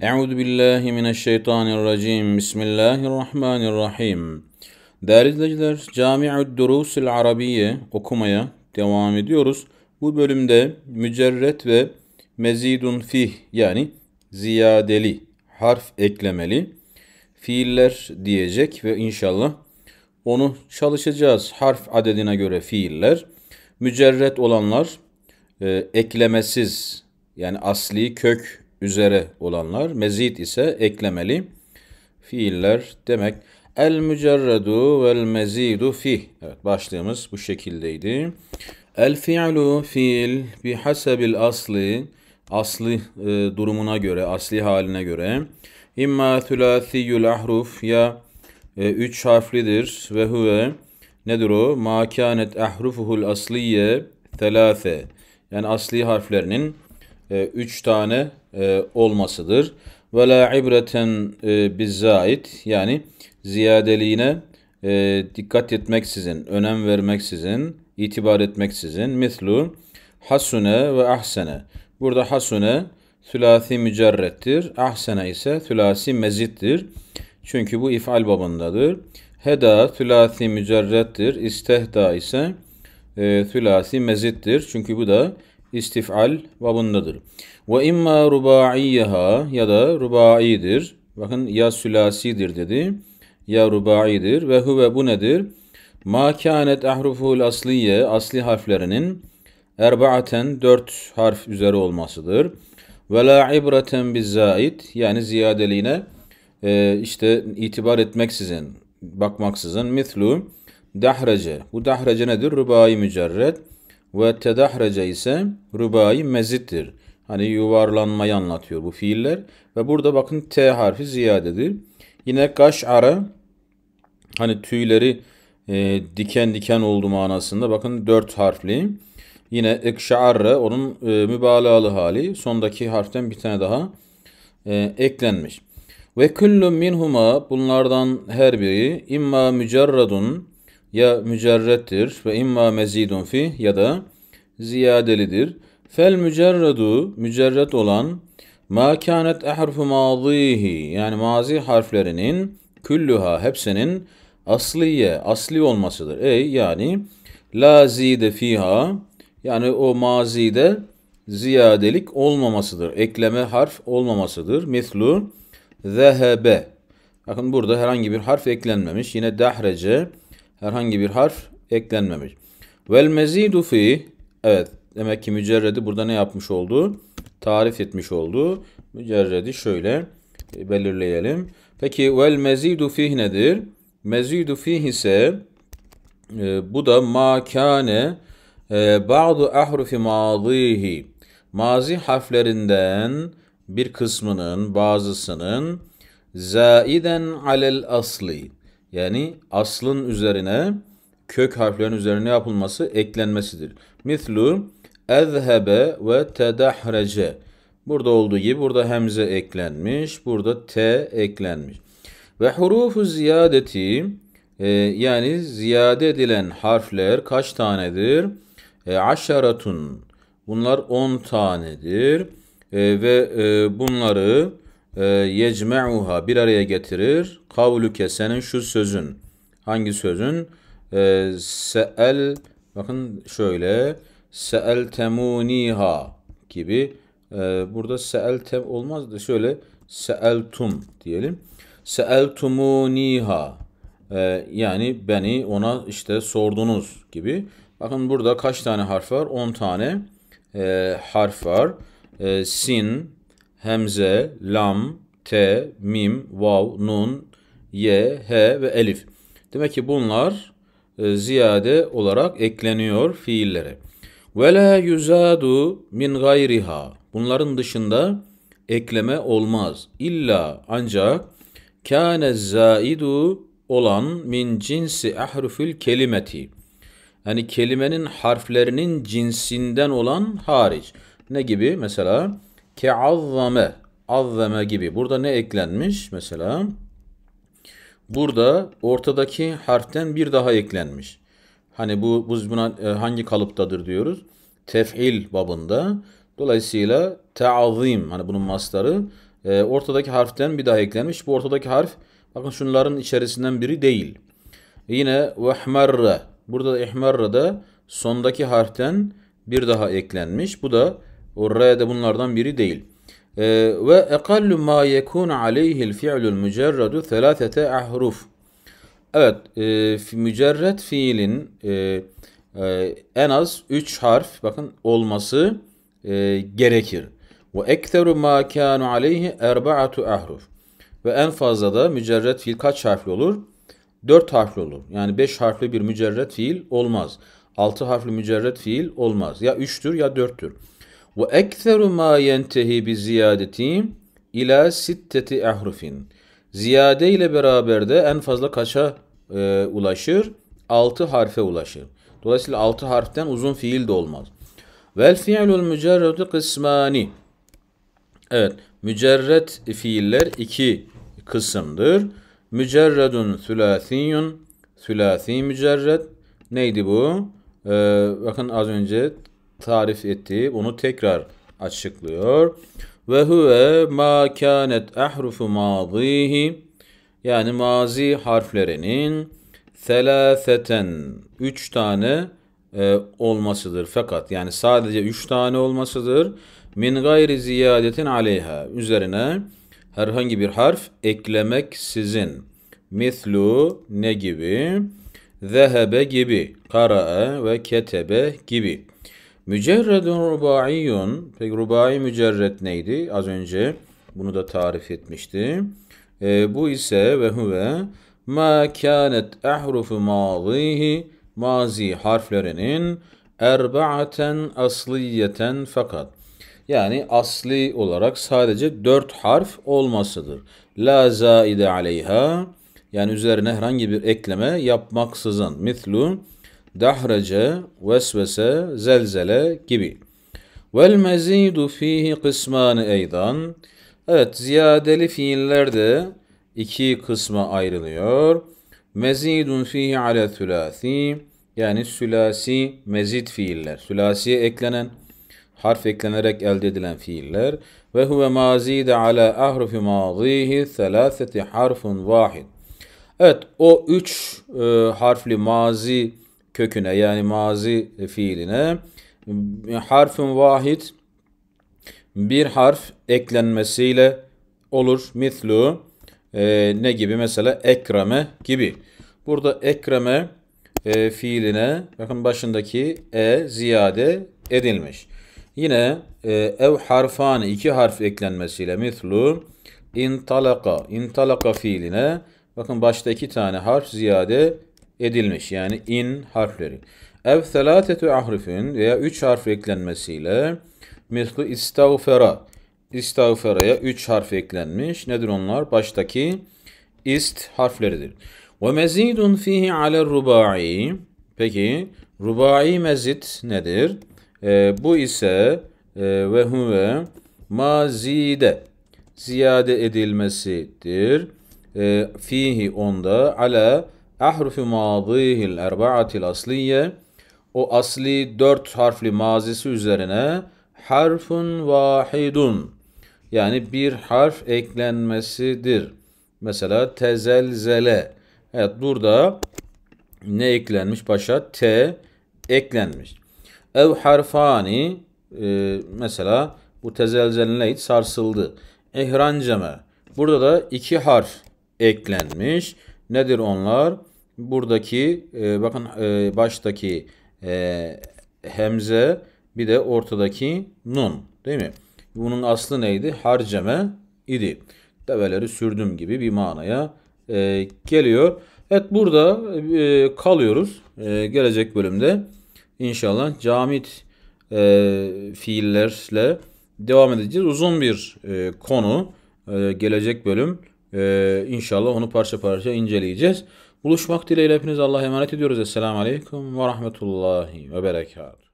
Euzu billahi mineşşeytanirracim. Bismillahirrahmanirrahim. Değerli izleyiciler, Cami'ud Durusul Arabiye okumaya devam ediyoruz. Bu bölümde mücerret ve mezidun fih yani ziyadeli harf eklemeli fiiller diyecek ve inşallah onu çalışacağız. Harf adedine göre fiiller. Mücerret olanlar e, eklemesiz yani asli kök üzere olanlar, mezit ise eklemeli fiiller demek. El mücerredu vel mezidu fih. Evet başlığımız bu şekildeydi. El fi'lu fiil bi hasebil asli asli e, durumuna göre, asli haline göre imma thulasiyul ahruf ya e, üç harflidir ve huve nedir o? Ma kanet ahrufuhul asliye thelase. Yani asli harflerinin e, üç tane e, olmasıdır. Ve la ibreten e, bizzait yani ziyadeliğine e, dikkat etmeksizin, önem vermeksizin, itibar etmeksizin. Mislu hasune ve ahsene. Burada hasune sülasi mücerrettir. Ahsene ise sülasi mezittir. Çünkü bu ifal babındadır. Heda sülasi mücerrettir. İstehda ise e, mezittir. Çünkü bu da istifal babındadır. Ve imma rubaiyaha ya da rubaidir. Bakın ya sülasidir dedi. Ya rubaidir ve huve bu nedir? Ma kânet ahruful asliye asli harflerinin erbaaten dört harf üzeri olmasıdır. Ve la ibraten bizzait yani ziyadeliğine e, işte itibar etmeksizin, bakmaksızın. Mithlu dahrece. Bu dahrece nedir? Rubai mücerred. Ve tedahrece ise rubai mezittir. Hani yuvarlanmayı anlatıyor bu fiiller. Ve burada bakın T harfi ziyadedir. Yine kaş'ara hani tüyleri e, diken diken oldu manasında. Bakın dört harfli. Yine ikşa'arre onun e, mübalağalı hali. Sondaki harften bir tane daha e, eklenmiş. Ve küllüm minhuma bunlardan her biri imma mücerradun ya mücerrettir ve imma mezidun fi ya da ziyadelidir. Fel mücerredu mücerret olan ma kânet ehrfu mazihi yani mazi harflerinin küllüha hepsinin asliye asli olmasıdır. Ey yani la zide fiha yani o mazide ziyadelik olmamasıdır. Ekleme harf olmamasıdır. Mislu zehebe. Bakın burada herhangi bir harf eklenmemiş. Yine dahrece herhangi bir harf eklenmemiş. Vel mezidu fi evet demek ki mücerredi burada ne yapmış oldu? Tarif etmiş oldu. Mücerredi şöyle e, belirleyelim. Peki vel mezidu fih nedir? Mezidu fih ise e, bu da makane e, ba'du ahrufi mazihi. Mazi harflerinden bir kısmının bazısının zaiden alel asli yani aslın üzerine kök harflerin üzerine yapılması eklenmesidir. Mislu ezhebe ve tedahrece. Burada olduğu gibi burada hemze eklenmiş, burada t eklenmiş. Ve hurufu ziyadeti e, yani ziyade edilen harfler kaç tanedir? E, aşaratun. Bunlar 10 tanedir. E, ve e, bunları ee, yecme'uha bir araya getirir. Kavluke senin şu sözün. Hangi sözün? E, se'el bakın şöyle se'el temuniha gibi e, burada se'el tem olmaz da şöyle se'el tum diyelim. Se'el tumuniha e, yani beni ona işte sordunuz gibi. Bakın burada kaç tane harf var? 10 tane e, harf var. E, sin, hemze, lam, te, mim, vav, nun, ye, he ve elif. Demek ki bunlar e, ziyade olarak ekleniyor fiillere. Ve la yuzadu min gayriha. Bunların dışında ekleme olmaz. İlla ancak kâne zaidu olan min cinsi ahrufül kelimeti. Yani kelimenin harflerinin cinsinden olan hariç. Ne gibi? Mesela Ke azzame, gibi. Burada ne eklenmiş mesela? Burada ortadaki harften bir daha eklenmiş. Hani bu, bu buna e, hangi kalıptadır diyoruz? Tef'il babında. Dolayısıyla te'azim hani bunun masları e, ortadaki harften bir daha eklenmiş. Bu ortadaki harf bakın şunların içerisinden biri değil. E yine vehmerre. Burada ihmerre de sondaki harften bir daha eklenmiş. Bu da R de bunlardan biri değil. Ee, ve ekallu ma yekun aleyhil fi'lul mücerredu thelâthete ahruf. Evet, e, mücerred fiilin e, e, en az 3 harf bakın olması gerekir. Ve ekteru ma kanu aleyhi erba'atu ahruf. Ve en fazla da mücerred fiil kaç harfli olur? 4 harfli olur. Yani 5 harfli bir mücerred fiil olmaz. 6 harfli mücerred fiil olmaz. Ya 3'tür ya 4'tür. Ve ekseru ma yentehi bi ziyadeti ila sitteti ahrufin. Ziyade ile beraber de en fazla kaça e, ulaşır? 6 harfe ulaşır. Dolayısıyla 6 harften uzun fiil de olmaz. Vel fi'lul mücerredu kısmani. Evet, mücerret fiiller iki kısımdır. Mücerredun sülasiyun, sülasi mücerred. Neydi bu? Ee, bakın az önce tarif ettiği onu tekrar açıklıyor. Ve huve ma kânet ahrufu mâzihi yani mazi harflerinin selâseten üç tane e, olmasıdır fakat yani sadece üç tane olmasıdır. Min gayri ziyadetin aleyha üzerine herhangi bir harf eklemek sizin. Mislu ne gibi? Zehebe gibi, kara'a ve ketebe gibi. Mücerredun rubaiyun. Peki rubai mücerred neydi? Az önce bunu da tarif etmişti. E, bu ise ve huve ma kânet ahrufu mazihi mazi harflerinin erba'aten asliyeten fakat yani asli olarak sadece dört harf olmasıdır. La zaide aleyha yani üzerine herhangi bir ekleme yapmaksızın. Mithlu dehrece, vesvese, zelzele gibi. Vel mezidu fihi kısmanı eydan. Evet ziyadeli fiiller de iki kısma ayrılıyor. Mezidun fihi ale sülasi yani sülasi mezit fiiller. Sülasiye eklenen harf eklenerek elde edilen fiiller ve huve mazide ala ahrufi mazihi selaseti harfun vahid. Evet o üç e, harfli mazi köküne yani mazi fiiline harfin vahid bir harf eklenmesiyle olur. mithlu e, ne gibi mesela ekreme gibi. Burada ekreme e, fiiline bakın başındaki e ziyade edilmiş. Yine e, ev harfani iki harf eklenmesiyle mithlu intalaka intalaka fiiline bakın başta iki tane harf ziyade edilmiş. Yani in harfleri. Ev selatetu ahrifin veya üç harf eklenmesiyle mislu istavfera. İstavfera'ya üç harf eklenmiş. Nedir onlar? Baştaki ist harfleridir. Ve mezidun fihi ale rubai. Peki rubai mezit nedir? E, bu ise e, ve huve mazide ziyade edilmesidir. E, fihi onda ala ahrufi madihil erbaatil asliye o asli dört harfli mazisi üzerine harfun vahidun yani bir harf eklenmesidir. Mesela tezelzele. Evet burada ne eklenmiş başa? T eklenmiş. Ev harfani e, mesela bu tezelzele neydi? Sarsıldı. Ehranceme. Burada da iki harf eklenmiş. Nedir onlar? Buradaki e, bakın e, baştaki e, hemze bir de ortadaki nun değil mi? Bunun aslı neydi? Harceme idi. Develeri sürdüm gibi bir manaya e, geliyor. Evet burada e, kalıyoruz. E, gelecek bölümde inşallah camit e, fiillerle devam edeceğiz. Uzun bir e, konu e, gelecek bölüm. Ee, inşallah onu parça parça inceleyeceğiz. Buluşmak dileğiyle hepinize Allah'a emanet ediyoruz. Esselamu Aleyküm ve Rahmetullahi ve Berekatuhu.